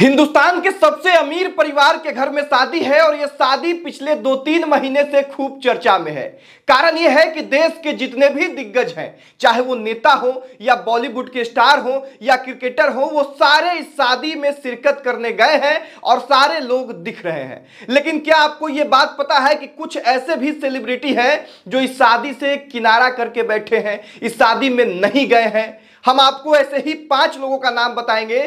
हिंदुस्तान के सबसे अमीर परिवार के घर में शादी है और यह शादी पिछले दो तीन महीने से खूब चर्चा में है कारण यह है कि देश के जितने भी दिग्गज हैं चाहे वो नेता हो या बॉलीवुड के स्टार हो या क्रिकेटर हो वो सारे इस शादी में शिरकत करने गए हैं और सारे लोग दिख रहे हैं लेकिन क्या आपको ये बात पता है कि कुछ ऐसे भी सेलिब्रिटी हैं जो इस शादी से किनारा करके बैठे हैं इस शादी में नहीं गए हैं हम आपको ऐसे ही पांच लोगों का नाम बताएंगे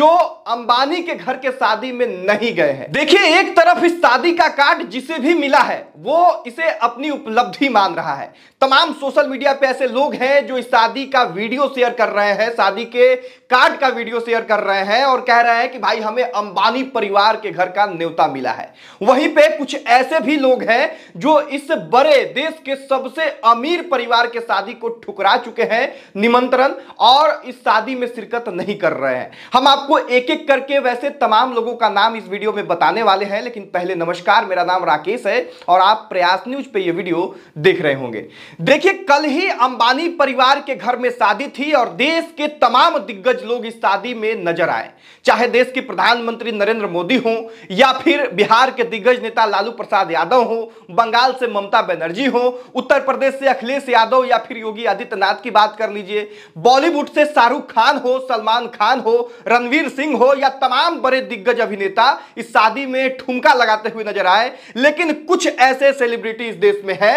जो अंबानी के घर के शादी में नहीं गए हैं देखिए एक तरफ इस शादी का कार्ड जिसे भी मिला है वो इसे अपनी उपलब्धि मान रहा है तमाम सोशल मीडिया पे ऐसे लोग हैं जो इस शादी का वीडियो शेयर कर रहे हैं शादी के कार्ड का वीडियो शेयर कर रहे हैं और कह रहे हैं कि भाई हमें अंबानी परिवार के घर का न्योता मिला है वहीं पे कुछ ऐसे भी लोग हैं जो इस बड़े देश के सबसे अमीर परिवार के शादी को ठुकरा चुके हैं निमंत्रण और इस शादी में शिरकत नहीं कर रहे हैं हम आपको एक एक करके वैसे तमाम लोगों का नाम इस वीडियो में बताने वाले हैं लेकिन पहले नमस्कार मेरा नाम राकेश है और आप प्रयास न्यूज पे ये वीडियो देख रहे होंगे देखिए कल ही अंबानी परिवार के घर में शादी थी और देश के तमाम दिग्गज लोग इस शादी में नजर आए चाहे देश के प्रधानमंत्री नरेंद्र मोदी हो या फिर बिहार के दिग्गज नेता लालू प्रसाद यादव हो बंगाल से ममता बनर्जी हो उत्तर प्रदेश से अखिलेश यादव या फिर योगी आदित्यनाथ की बात कर लीजिए बॉलीवुड बॉलीवुड से शाहरुख खान हो सलमान खान हो रणवीर सिंह हो या तमाम बड़े दिग्गज अभिनेता इस शादी में ठुमका लगाते हुए नजर आए लेकिन कुछ ऐसे सेलिब्रिटी इस देश में है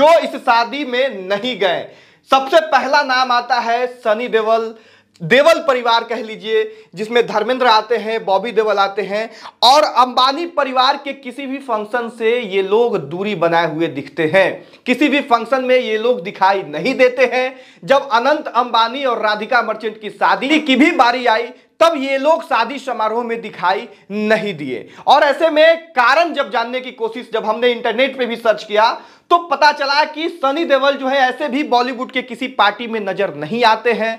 जो इस शादी में नहीं गए सबसे पहला नाम आता है सनी देवल देवल परिवार कह लीजिए जिसमें धर्मेंद्र आते हैं बॉबी देवल आते हैं और अंबानी परिवार के किसी भी फंक्शन से ये लोग दूरी बनाए हुए दिखते हैं किसी भी फंक्शन में ये लोग दिखाई नहीं देते हैं जब अनंत अंबानी और राधिका मर्चेंट की शादी की भी बारी आई तब ये लोग शादी समारोह में दिखाई नहीं दिए और ऐसे में कारण जब जानने की कोशिश जब हमने इंटरनेट पे भी सर्च किया तो पता चला कि सनी देवल जो है ऐसे भी बॉलीवुड के किसी पार्टी में नजर नहीं आते हैं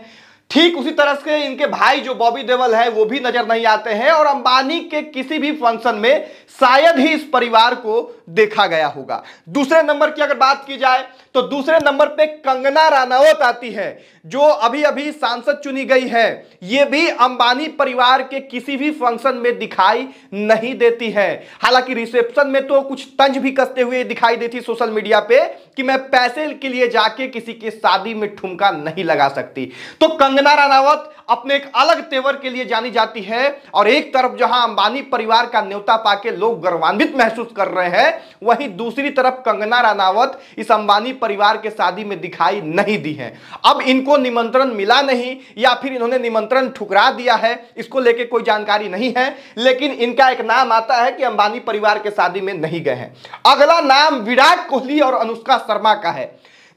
ठीक उसी तरह से इनके भाई जो बॉबी देवल है वो भी नजर नहीं आते हैं और अंबानी के किसी भी फंक्शन में शायद ही इस परिवार को देखा गया होगा दूसरे नंबर की अगर बात की जाए तो दूसरे नंबर पे कंगना रानावत आती है जो अभी अभी सांसद चुनी गई है ये भी अंबानी परिवार के किसी भी फंक्शन में दिखाई नहीं देती है हालांकि रिसेप्शन में तो कुछ तंज भी कसते हुए दिखाई देती सोशल मीडिया पे कि मैं पैसे के लिए जाके किसी के शादी में ठुमका नहीं लगा सकती तो कंगना रानावत अपने एक अलग तेवर के लिए जानी जाती है और एक तरफ जहां अंबानी परिवार का न्योता पाके लोग गर्वान्वित महसूस कर रहे हैं वहीं दूसरी तरफ कंगना रानावत इस अंबानी परिवार के शादी में दिखाई नहीं दी हैं अब इनको निमंत्रण मिला नहीं या फिर इन्होंने निमंत्रण ठुकरा दिया है इसको लेके कोई जानकारी नहीं है लेकिन इनका एक नाम आता है कि अंबानी परिवार के शादी में नहीं गए हैं अगला नाम विराट कोहली और अनुष्का शर्मा का है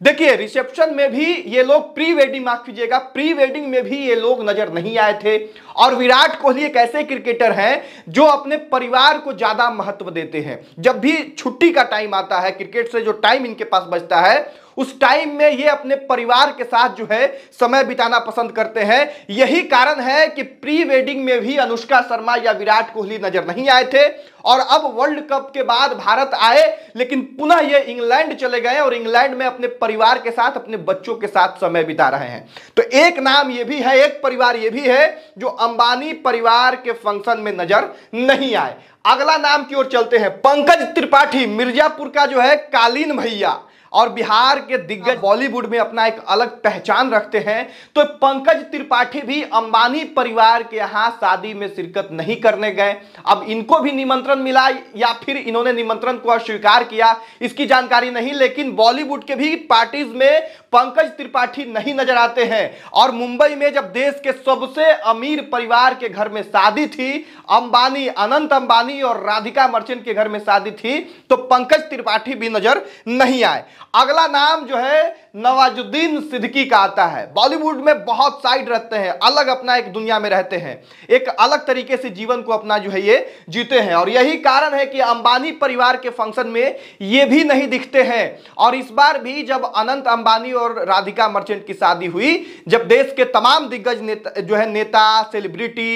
देखिए रिसेप्शन में भी ये लोग प्री वेडिंग माफ कीजिएगा प्री वेडिंग में भी ये लोग नजर नहीं आए थे और विराट कोहली एक ऐसे क्रिकेटर हैं जो अपने परिवार को ज्यादा महत्व देते हैं जब भी छुट्टी का टाइम आता है क्रिकेट से जो टाइम इनके पास बचता है उस टाइम में ये अपने परिवार के साथ जो है समय बिताना पसंद करते हैं यही कारण है कि प्री वेडिंग में भी अनुष्का शर्मा या विराट कोहली नजर नहीं आए थे और अब वर्ल्ड कप के बाद भारत आए लेकिन पुनः ये इंग्लैंड चले गए और इंग्लैंड में अपने परिवार के साथ अपने बच्चों के साथ समय बिता रहे हैं तो एक नाम ये भी है एक परिवार ये भी है जो अंबानी परिवार के फंक्शन में नजर नहीं आए अगला नाम की ओर चलते हैं पंकज त्रिपाठी मिर्जापुर का जो है कालीन भैया और बिहार के दिग्गज हाँ। बॉलीवुड में अपना एक अलग पहचान रखते हैं तो पंकज त्रिपाठी भी अंबानी परिवार के यहाँ शादी में शिरकत नहीं करने गए अब इनको भी निमंत्रण मिला या फिर इन्होंने निमंत्रण को अस्वीकार किया इसकी जानकारी नहीं लेकिन बॉलीवुड के भी पार्टीज में पंकज त्रिपाठी नहीं नजर आते हैं और मुंबई में जब देश के सबसे अमीर परिवार के घर में शादी थी अंबानी अनंत अंबानी और राधिका मर्चेंट के घर में शादी थी तो पंकज त्रिपाठी भी नजर नहीं आए अगला नाम जो है नवाजुद्दीन सिद्दीकी का आता है बॉलीवुड में बहुत साइड रहते हैं अलग अपना एक दुनिया में रहते हैं एक अलग तरीके से जीवन को अपना जो है ये जीते हैं और यही कारण है कि अंबानी परिवार के फंक्शन में ये भी नहीं दिखते हैं और इस बार भी जब अनंत अंबानी और राधिका मर्चेंट की शादी हुई जब देश के तमाम दिग्गज नेता जो है नेता सेलिब्रिटी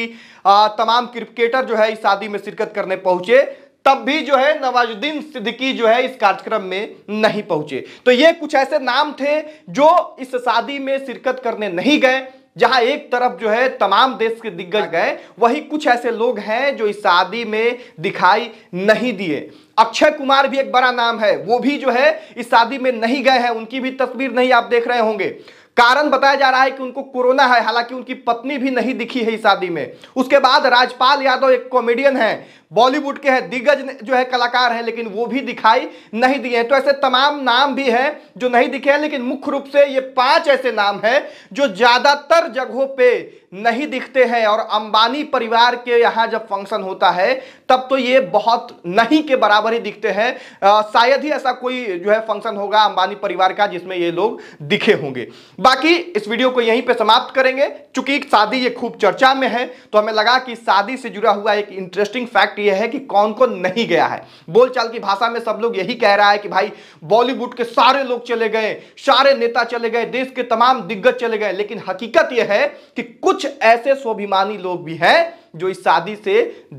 तमाम क्रिकेटर जो है इस शादी में शिरकत करने पहुंचे तब भी जो है नवाजुद्दीन सिद्दीकी जो है इस कार्यक्रम में नहीं पहुंचे तो ये कुछ ऐसे नाम थे जो इस शादी में शिरकत करने नहीं गए जहां एक तरफ जो है तमाम देश के दिग्गज गए वही कुछ ऐसे लोग हैं जो इस शादी में दिखाई नहीं दिए अक्षय कुमार भी एक बड़ा नाम है वो भी जो है इस शादी में नहीं गए हैं उनकी भी तस्वीर नहीं आप देख रहे होंगे कारण बताया जा रहा है कि उनको कोरोना है हालांकि उनकी पत्नी भी नहीं दिखी है इस शादी में उसके बाद राजपाल यादव एक कॉमेडियन है बॉलीवुड के हैं दिग्गज जो है कलाकार हैं लेकिन वो भी दिखाई नहीं दिए हैं तो ऐसे तमाम नाम भी हैं जो नहीं दिखे हैं लेकिन मुख्य रूप से ये पांच ऐसे नाम हैं जो ज्यादातर जगहों पे नहीं दिखते हैं और अंबानी परिवार के यहाँ जब फंक्शन होता है तब तो ये बहुत नहीं के बराबर ही दिखते हैं शायद ही ऐसा कोई जो है फंक्शन होगा अंबानी परिवार का जिसमें ये लोग दिखे होंगे बाकी इस वीडियो को यहीं पे समाप्त करेंगे चूंकि शादी ये खूब चर्चा में है तो हमें लगा कि शादी से जुड़ा हुआ एक इंटरेस्टिंग फैक्ट यह है कि कौन कौन नहीं गया है बोलचाल की भाषा में सब लोग यही कह रहा है कि भाई बॉलीवुड के सारे लोग चले गए सारे नेता चले गए देश के तमाम दिग्गज चले गए लेकिन हकीकत यह है कि कुछ कुछ ऐसे स्वाभिमानी लोग भी हैं जो इस शादी से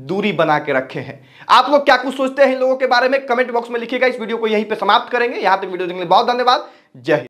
दूरी बना के रखे हैं आप लोग क्या कुछ सोचते हैं इन लोगों के बारे में कमेंट बॉक्स में लिखिएगा इस वीडियो को यहीं पे समाप्त करेंगे यहां तक वीडियो देखने बहुत धन्यवाद जय हिंद